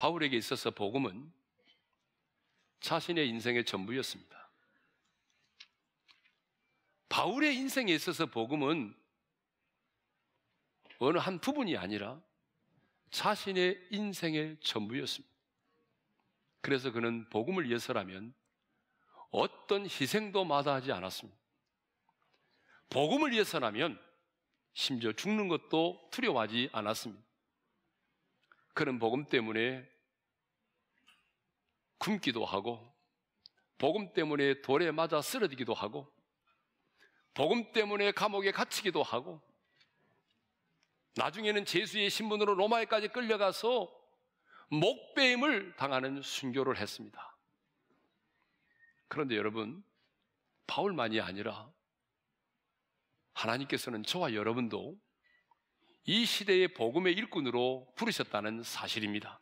바울에게 있어서 복음은 자신의 인생의 전부였습니다. 바울의 인생에 있어서 복음은 어느 한 부분이 아니라 자신의 인생의 전부였습니다. 그래서 그는 복음을 위해서라면 어떤 희생도 마다하지 않았습니다. 복음을 위해서라면 심지어 죽는 것도 두려워하지 않았습니다. 그런 복음 때문에 굶기도 하고, 복음 때문에 돌에 맞아 쓰러지기도 하고, 복음 때문에 감옥에 갇히기도 하고, 나중에는 제수의 신분으로 로마에까지 끌려가서 목배임을 당하는 순교를 했습니다. 그런데 여러분, 바울만이 아니라 하나님께서는 저와 여러분도 이 시대의 복음의 일꾼으로 부르셨다는 사실입니다.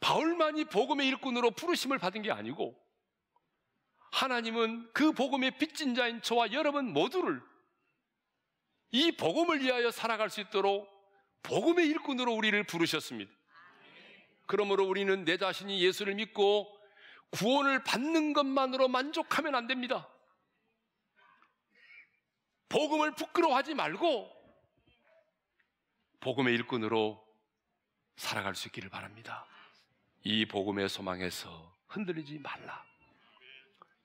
바울만이 복음의 일꾼으로 부르심을 받은 게 아니고 하나님은 그 복음의 빚진 자인 저와 여러분 모두를 이 복음을 위하여 살아갈 수 있도록 복음의 일꾼으로 우리를 부르셨습니다. 그러므로 우리는 내 자신이 예수를 믿고 구원을 받는 것만으로 만족하면 안 됩니다. 복음을 부끄러워하지 말고 복음의 일꾼으로 살아갈 수 있기를 바랍니다. 이 복음의 소망에서 흔들리지 말라.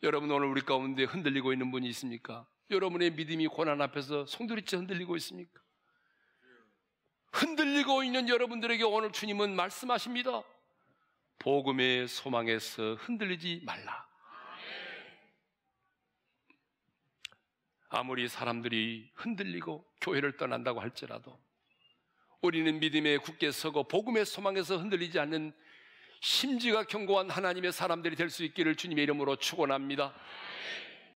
여러분 오늘 우리 가운데 흔들리고 있는 분이 있습니까? 여러분의 믿음이 고난 앞에서 송두리째 흔들리고 있습니까? 흔들리고 있는 여러분들에게 오늘 주님은 말씀하십니다. 복음의 소망에서 흔들리지 말라. 아무리 사람들이 흔들리고 교회를 떠난다고 할지라도 우리는 믿음에 굳게 서고 복음의 소망에서 흔들리지 않는 심지가 견고한 하나님의 사람들이 될 수 있기를 주님의 이름으로 축원합니다.